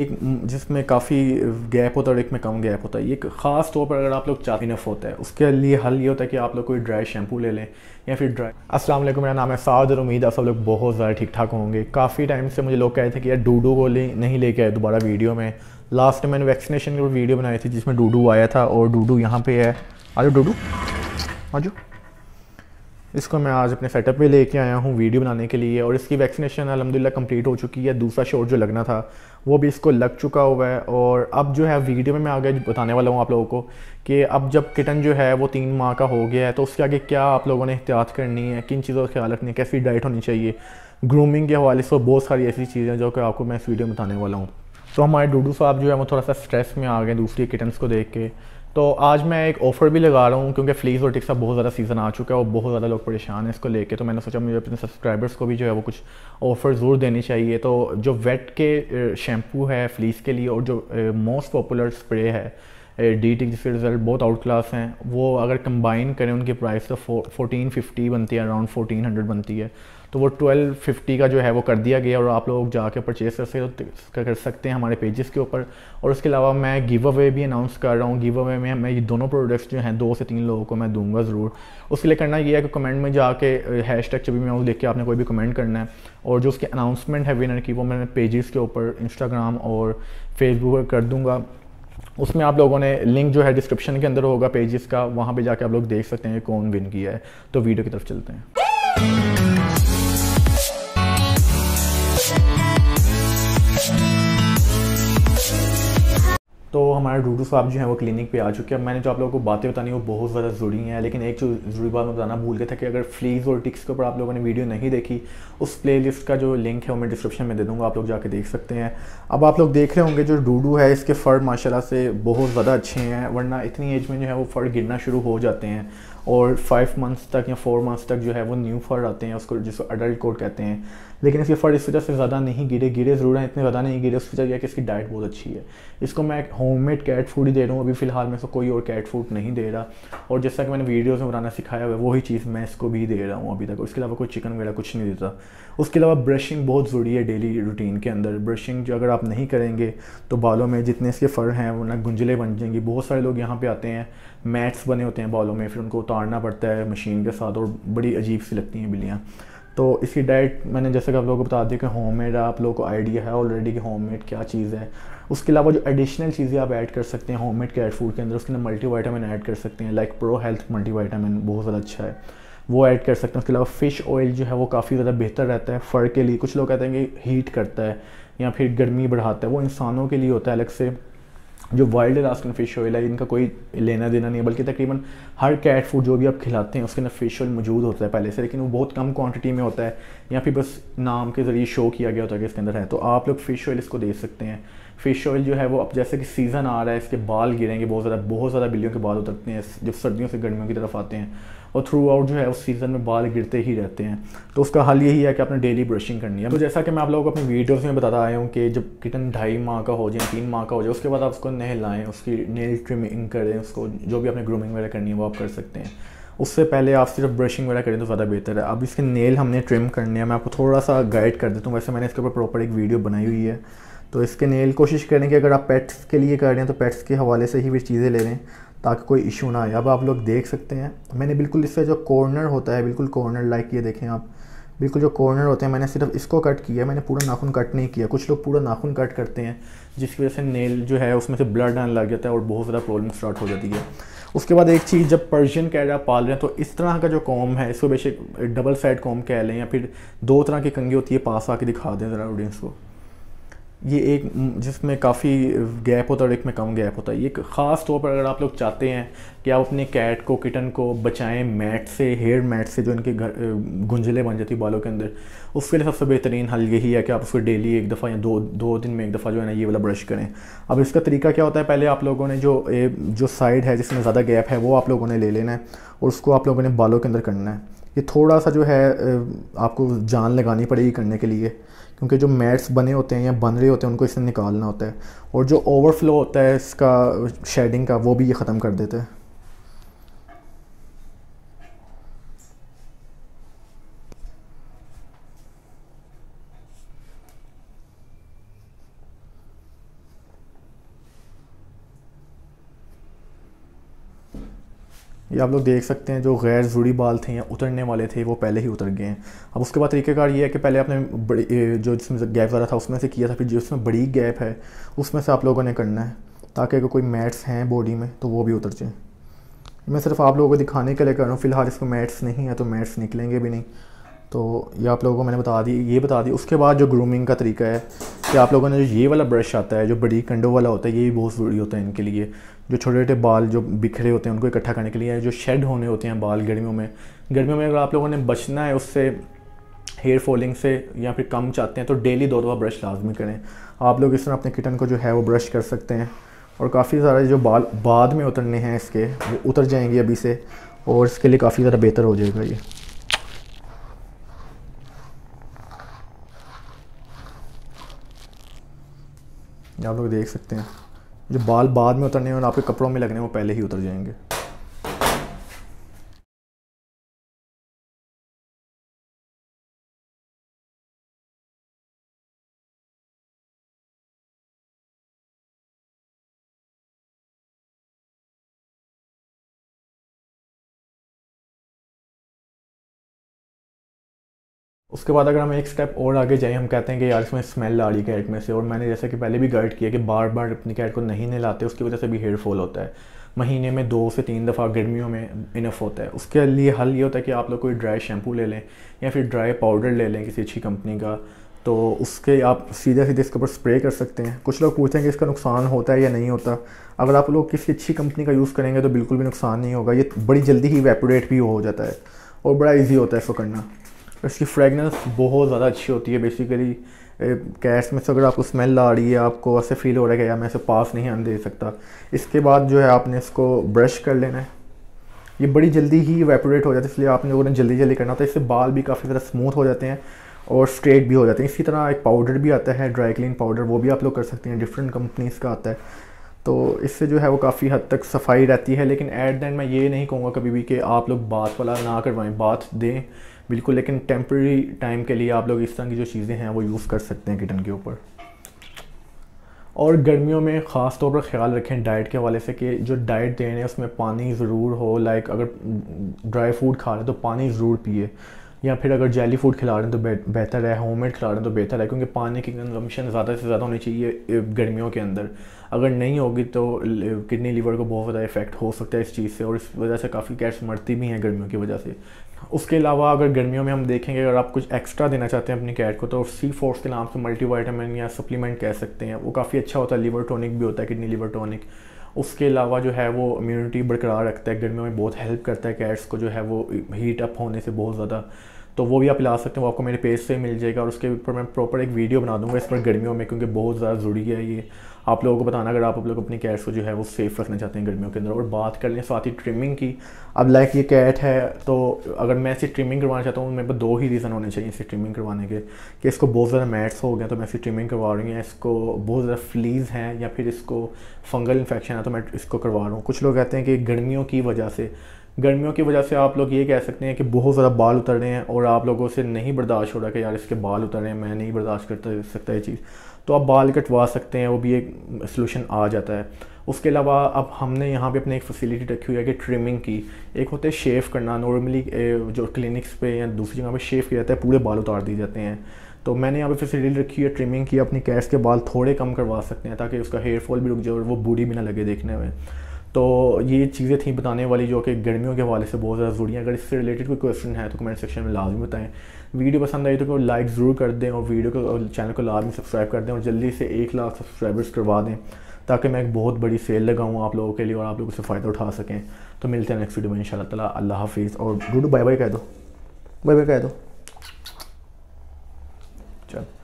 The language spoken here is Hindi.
एक जिसमें काफ़ी गैप होता है और एक में कम गैप होता है ये खास तौर पर अगर आप लोग चार होता है उसके लिए हल ये होता है कि आप लोग कोई ड्राई शैम्पू ले लें या फिर ड्राई अस्सलाम वालेकुम मेरा नाम है साद और उम्मीद आप सब लोग बहुत ज़्यादा ठीक ठाक होंगे काफ़ी टाइम से मुझे लोग कह रहे थे कि यार डूडू को ले नहीं लेके आए दोबारा वीडियो में लास्ट टाइम मैंने वैक्सीनेशन की वीडियो बनाई थी जिसमें डूडू आया था और डूडू यहाँ पर है आज डूडू आज इसको मैं आज अपने सेटअप पे लेके आया हूँ वीडियो बनाने के लिए और इसकी वैक्सीनेशन अलहमदिल्ला कंप्लीट हो चुकी है दूसरा शॉट जो लगना था वो भी इसको लग चुका हुआ है और अब जो है वीडियो में मैं आगे बताने वाला हूँ आप लोगों को कि अब जब किटन जो है वो तीन माह का हो गया है तो उसके आगे क्या आप लोगों ने एहतियात करनी है किन चीज़ों का ख्याल रखनी है कैसी डाइट होनी चाहिए ग्रूमिंग के हवाले से तो बहुत सारी ऐसी चीज़ें जो कि आपको मैं इस वीडियो में बताने वाला हूँ तो हमारे डूडू साहब जो है वो थोड़ा सा स्ट्रेस में आ गए दूसरी किटन्स को देख के तो आज मैं एक ऑफ़र भी लगा रहा हूँ क्योंकि फ्लीज और टिक्स का बहुत ज़्यादा सीज़न आ चुका है और बहुत ज़्यादा लोग परेशान हैं इसको लेके तो मैंने सोचा मुझे अपने सब्सक्राइबर्स को भी जो है वो कुछ ऑफ़र ज़रूर देनी चाहिए तो जो वेट के शैम्पू है फ्लीस के लिए और जो मोस्ट पॉपुलर स्प्रे है डी टिक जिसके रिज़ल्ट बहुत आउट क्लास हैं वो अगर कंबाइन करें उनकी प्राइस तो फोर्टीन फिफ्टी बनती है अराउंड फोटीन हंड्रेड बनती है तो वो ट्वेल्व फिफ्टी का जो है वो कर दिया गया और आप लोग जाके परचेज कर सकते कर सकते हैं हमारे पेजेस के ऊपर और उसके अलावा मैं गिव अवे भी अनाउंस कर रहा हूँ गिव अवे में मैं ये दोनों प्रोडक्ट्स जो हैं दो से तीन लोगों को मैं दूंगा ज़रूर उसके लिए करना ये है कि कमेंट में जाके हैश टैग चबी मैं देख के आपने कोई भी कमेंट करना है और जो उसके अनाउंसमेंट है विनर की वो मैंने पेजेस के ऊपर इंस्टाग्राम और फेसबुक पर कर दूँगा उसमें आप लोगों ने लिंक जो है डिस्क्रिप्शन के अंदर होगा पेजेस का वहाँ पे जाके आप लोग देख सकते हैं कौन विन किया है तो वीडियो की तरफ चलते हैं तो हमारे डूडू साहब जो हैं वो क्लिनिक पे आ चुके हैं मैंने जो आप लोगों को बातें बतानी वो बहुत ज़्यादा ज़रूरी हैं लेकिन एक जो ज़रूरी बात मैं बताना भूल गया था कि अगर फ्लीज और टिक्स के ऊपर आप लोगों ने वीडियो नहीं देखी उस प्लेलिस्ट का जो लिंक है वो मैं डिस्क्रिप्शन में दे दूँगा आप लोग जाके देख सकते हैं अब आप लोग देख रहे होंगे जो डूडू है इसके फ़र माशाला से बहुत ज़्यादा अच्छे हैं वरना इतनी एज में जो है वो फ़र गिरना शुरू हो जाते हैं और फाइव मंथ्स तक या फोर मंथ्स तक जो है वो न्यू फर आते हैं उसको जिसको अडल्ट कोड कहते हैं लेकिन इसके फर इस वजह से ज़्यादा नहीं गिरे गिरे ज़रूर हैं इतने ज़्यादा नहीं गिरे उस वजह यह कि इसकी डाइट बहुत अच्छी है इसको मैं होममेड कैट फूड ही दे रहा हूँ अभी फ़िलहाल मैं इसको कोई और कैट फूड नहीं दे रहा और जैसा कि मैंने वीडियोस में बनाना सिखाया हुआ है वही चीज़ मैं इसको भी दे रहा हूँ अभी तक उसके अलावा कोई चिकन वगैरह कुछ नहीं देता उसके अलावा ब्रशिंग बहुत ज़रूरी है डेली रूटीन के अंदर ब्रशिंग जो अगर आप नहीं करेंगे तो बालों में जितने इसके फ़र हैं वो ना गुंजले बन जाएंगी बहुत सारे लोग यहाँ पर आते हैं मैट्स बने होते हैं बालों में फिर उनको उतारना पड़ता है मशीन के साथ और बड़ी अजीब सी लगती हैं बिल्लियाँ तो इसकी डाइट मैंने जैसे कि आप लोगों को बता दिया कि होम मेड आप लोगों को आइडिया है ऑलरेडी कि होम मेड क्या चीज़ है उसके अलावा जो एडिशनल चीज़ें आप ऐड कर सकते हैं होम मेड कैट फूड के अंदर उसके अंदर मल्टी वाइटामिन ऐड कर सकते हैं like pro health multivitamin बहुत ज़्यादा अच्छा है वो ऐड कर सकते हैं उसके अलावा फ़िश ऑयल जो है वो काफ़ी ज़्यादा बेहतर रहता है फर के लिए कुछ लोग कहते हैं कि हीट करता है या फिर गर्मी बढ़ाता है वो इंसानों के लिए होता है अलग से जो वाइल्ड लास्ट फिश ऑयल है इनका कोई लेना देना नहीं है बल्कि तकरीबन हर कैट फूड जो भी आप खिलाते हैं उसके अंदर फिश ऑयल मौजूद होता है पहले से लेकिन वो बहुत कम क्वांटिटी में होता है या फिर बस नाम के ज़रिए शो किया गया होता है कि इसके अंदर है तो आप लोग फिश ऑयल इसको दे सकते हैं फिश ऑयल जो है वो अब जैसे कि सीज़न आ रहा है इसके बाल गिरेंगे बहुत ज़्यादा बहुत ज़्यादा बिल्ली के बाल उतरते हैं जब सर्दियों से गर्मियों की तरफ आते हैं और थ्रू आउट जो है उस सीज़न में बाल गिरते ही रहते हैं तो उसका हल यही है कि आपने डेली ब्रशिंग करनी है तो जैसा कि मैं आप लोगों को अपनी वीडियोज़ में बताता आया हूँ कि जब किटन ढाई माह का हो जाए तीन माह का हो जाए उसके बाद आप उसको नहलाएँ उसकी नेल ट्रिमिंग करें उसको जो भी आपने ग्रूमिंग वगैरह करनी है वो आप कर सकते हैं उससे पहले आप सिर्फ ब्रशिंग वगैरह करें तो ज़्यादा बेहतर है अब इसके नेल हमने ट्रिम करने हैं मैं आपको थोड़ा सा गाइड कर देता हूँ वैसे मैंने इसके ऊपर प्रॉपर एक वीडियो बनाई हुई है तो इसके नेल कोशिश करें कि अगर आप पेट्स के लिए कर रहे हैं तो पेट्स के हवाले से ही फिर चीज़ें ले लें ताकि कोई इशू ना आए अब आप लोग देख सकते हैं मैंने बिल्कुल इससे जो कॉर्नर होता है बिल्कुल कॉर्नर लाइक ये देखें आप बिल्कुल जो कॉर्नर होते हैं मैंने सिर्फ इसको कट किया मैंने पूरा नाखून कट नहीं किया कुछ लोग पूरा नाखून कट करते हैं जिसकी वजह से नेल जो है उसमें से ब्लड आने लग जाता है और बहुत ज़्यादा प्रॉब्लम स्टार्ट हो जाती है उसके बाद एक चीज़ जब पर्शियन कैट आप पाल रहे हैं तो इस तरह का जो कॉम है इसको बेशक डबल साइड कॉम कह लें या फिर दो तरह की कंगी होती है पास आके दिखा दें ज़रा ऑडियंस को ये एक जिसमें काफ़ी गैप होता है और एक में कम गैप होता है ये ख़ास तौर पर अगर आप लोग चाहते हैं कि आप अपने कैट को किटन को बचाएं मैट से हेयर मैट से जो इनके घर गुंझले बन जाती है बालों के अंदर उसके लिए सबसे बेहतरीन हल यही है कि आप उसको डेली एक दफ़ा या दो दो दिन में एक दफ़ा जो है ना ये वाला ब्रश करें अब इसका तरीका क्या होता है पहले आप लोगों ने जो ए, जो साइड है जिसमें ज़्यादा गैप है वो आप लोगों ने ले लेना है और उसको आप लोगों ने बालों के अंदर करना है ये थोड़ा सा जो है आपको जान लगानी पड़ेगी करने के लिए क्योंकि जो मैट्स बने होते हैं या बन रहे होते हैं उनको इससे निकालना होता है और जो ओवरफ्लो होता है इसका शेडिंग का वो भी ये ख़त्म कर देते हैं ये आप लोग देख सकते हैं जो गैर जुड़ी बाल थे या उतरने वाले थे वो पहले ही उतर गए हैं अब उसके बाद तरीक़ेकार ये है कि पहले आपने बड़ी जो जिसमें गैप ज़रा था उसमें से किया था फिर जिसमें बड़ी गैप है उसमें से आप लोगों ने करना है ताकि अगर कोई मैट्स हैं बॉडी में तो वो भी उतर जाएँ मैं सिर्फ आप लोगों को दिखाने के लिए कर रहा हूँ फिलहाल इसमें मैट्स नहीं है तो मैट्स निकलेंगे भी नहीं तो ये आप लोगों को मैंने बता दी ये बता दी उसके बाद जो ग्रूमिंग का तरीका है कि आप लोगों ने जो ये वाला ब्रश आता है जो बड़ी कंडो वाला होता है ये भी बहुत ज़रूरी होता है इनके लिए जो छोटे छोटे बाल जो बिखरे होते हैं उनको इकट्ठा करने के लिए जो शेड होने होते हैं बाल गर्मियों में गर्मियों में अगर आप लोगों ने बचना है उससे हेयर फॉलिंग से या फिर कम चाहते हैं तो डेली दो दो ब्रश लाजमी करें आप लोग इस तरह अपने किटन को जो है वो ब्रश कर सकते हैं और काफ़ी सारे जो बाल बाद में उतरने हैं इसके वो उतर जाएंगे अभी से और इसके लिए काफ़ी ज़्यादा बेहतर हो जाएगा ये आप लोग देख सकते हैं जो बाल बाद में उतरने हैं और आपके कपड़ों में लगने वो पहले ही उतर जाएंगे उसके बाद अगर हम एक स्टेप और आगे जाए हम कहते हैं कि यार इसमें स्मेल आ रही कैट में से और मैंने जैसे कि पहले भी गाइड किया कि बार बार अपनी कैट को नहीं नहलाते उसकी वजह से भी हेयर फॉल होता है महीने में दो से तीन दफ़ा गर्मियों में इनफ होता है उसके लिए हल ये होता है कि आप लोग कोई ड्राई शैम्पू ले लें या फिर ड्राई पाउडर ले लें किसी अच्छी कंपनी का तो उसके आप सीधे सीधे इसके ऊपर स्प्रे कर सकते हैं कुछ लोग पूछते हैं कि इसका नुकसान होता है या नहीं होता अगर आप लोग किसी अच्छी कंपनी का यूज़ करेंगे तो बिल्कुल भी नुकसान नहीं होगा ये बड़ी जल्दी ही वेपोरेट भी हो जाता है और बड़ा ईजी होता है इसको करना इसकी फ्रेगनेंस बहुत ज़्यादा अच्छी होती है बेसिकली कैट्स में से अगर आपको स्मेल आ रही है आपको ऐसे फील हो रहा है कि मैं इसे पास नहीं आने दे सकता इसके बाद जो है आपने इसको ब्रश कर लेना है ये बड़ी जल्दी ही वेपोरेट हो जाता है इसलिए आपने लोगों ने जल्दी जल्दी करना होता है इससे बाल भी काफ़ी ज़्यादा स्मूथ हो जाते हैं और स्ट्रेट भी हो जाते हैं इसी तरह एक पाउडर भी आता है ड्राई क्लीन पाउडर वो भी आप लोग कर सकते हैं डिफरेंट कंपनीज़ का आता है तो इससे जो है वो काफ़ी हद तक सफाई रहती है लेकिन एट दैन मैं ये नहीं कहूँगा कभी भी कि आप लोग बात वाला ना करवाएं बात दें बिल्कुल लेकिन टेम्प्रेरी टाइम के लिए आप लोग इस तरह की जो चीज़ें हैं वो यूज़ कर सकते हैं किटन के ऊपर और गर्मियों में ख़ास तौर पर ख्याल रखें डाइट के हवाले से कि जो डाइट दे रहे हैं उसमें पानी ज़रूर हो लाइक अगर ड्राई फ्रूट खा रहे हैं तो पानी ज़रूर पिए या फिर अगर जैली फूड खिला रहे हैं तो बेहतर है होम मेड खिला रहे हैं तो बेहतर है क्योंकि पानी की कंजम्पशन ज़्यादा से ज़्यादा होनी चाहिए गर्मियों के अंदर अगर नहीं होगी तो किडनी लीवर को बहुत ज़्यादा इफेक्ट हो सकता है इस चीज़ से और इस वजह से काफ़ी कैट्स मरती भी हैं गर्मियों की वजह से उसके अलावा अगर गर्मियों में हम देखेंगे अगर आप कुछ एक्स्ट्रा देना चाहते हैं अपनी कैट को तो सी फोर्स के नाम से मल्टीवाइटामिन या सप्लीमेंट कह सकते हैं वो काफ़ी अच्छा होता है लीवर टॉनिक भी होता है किडनी लीवर टॉनिक उसके अलावा जो है वो इम्यूनिटी बरकरार रखता है गर्मियों में बहुत हेल्प करता है कैट्स को जो है वो हीट अप होने से बहुत ज़्यादा तो वो भी आप ला सकते वो आपको मेरे पेज से मिल जाएगा और उसके ऊपर मैं प्रॉपर एक वीडियो बना दूंगा इस पर गर्मियों में क्योंकि बहुत ज़्यादा ज़रूरी है ये आप लोगों को बताना अगर आप लोग अपनी कैट को जो है वो सेफ़ रखना चाहते हैं गर्मियों के अंदर और बात कर लें साथ ही ट्रिमिंग की अब लाइक ये कैट है तो अगर मैं इसे ट्रिमिंग करवाना चाहता हूँ मेरे पास दो ही रीज़न होने चाहिए इसे ट्रिमिंग करवाने के कि इसको बहुत ज़्यादा मैट्स हो गया तो मैं इसे ट्रिमिंग करवा रही हूँ या इसको बहुत ज़्यादा फ्लीज़ हैं या फिर इसको फंगल इन्फेक्शन है तो मैं इसको करवा रहा हूँ कुछ लोग कहते हैं कि गर्मियों की वजह से गर्मियों की वजह से आप लोग ये कह सकते हैं कि बहुत ज़्यादा बाल उतर रहे हैं और आप लोगों से नहीं बर्दाश्त हो रहा कि यार इसके बाल उतर रहे हैं मैं नहीं बर्दाश्त कर सकता ये चीज़ तो आप बाल कटवा सकते हैं वो भी एक सोलूशन आ जाता है उसके अलावा अब हमने यहाँ पे अपने एक फैसिलिटी रखी हुई है कि ट्रिमिंग की एक होते हैं शेव करना नॉर्मली जो क्लिनिक्स पे या दूसरी जगह पे शेव किया जाता है पूरे बाल उतार दिए जाते हैं तो मैंने यहाँ पे फैसिलिटी रखी है ट्रिमिंग की अपनी कैश के बाल थोड़े कम करवा सकते हैं ताकि उसका हेयर फॉल भी रुक जाए और वो बूढ़ी भी ना लगे देखने में तो ये चीज़ें थी बताने वाली जो कि गर्मियों के हवाले से बहुत ज़्यादा जुड़ी हैं अगर इससे रिलेटेड कोई क्वेश्चन है तो कमेंट सेक्शन में लाजमी बताएं वीडियो पसंद आई तो लाइक ज़रूर कर दें और वीडियो को और चैनल को लाजमी सब्सक्राइब कर दें और जल्दी से एक लाख सब्सक्राइबर्स करवा दें ताकि मैं एक बहुत बड़ी सेल लगाऊँ आप लोगों के लिए और आप लोग उससे फ़ायदा उठा सकें तो मिलते हैं नेक्स्ट वीडियो में इन शाला अल्लाह हाफिज़ और गुड बाय बाय कह दो बाय बाय कह दो चल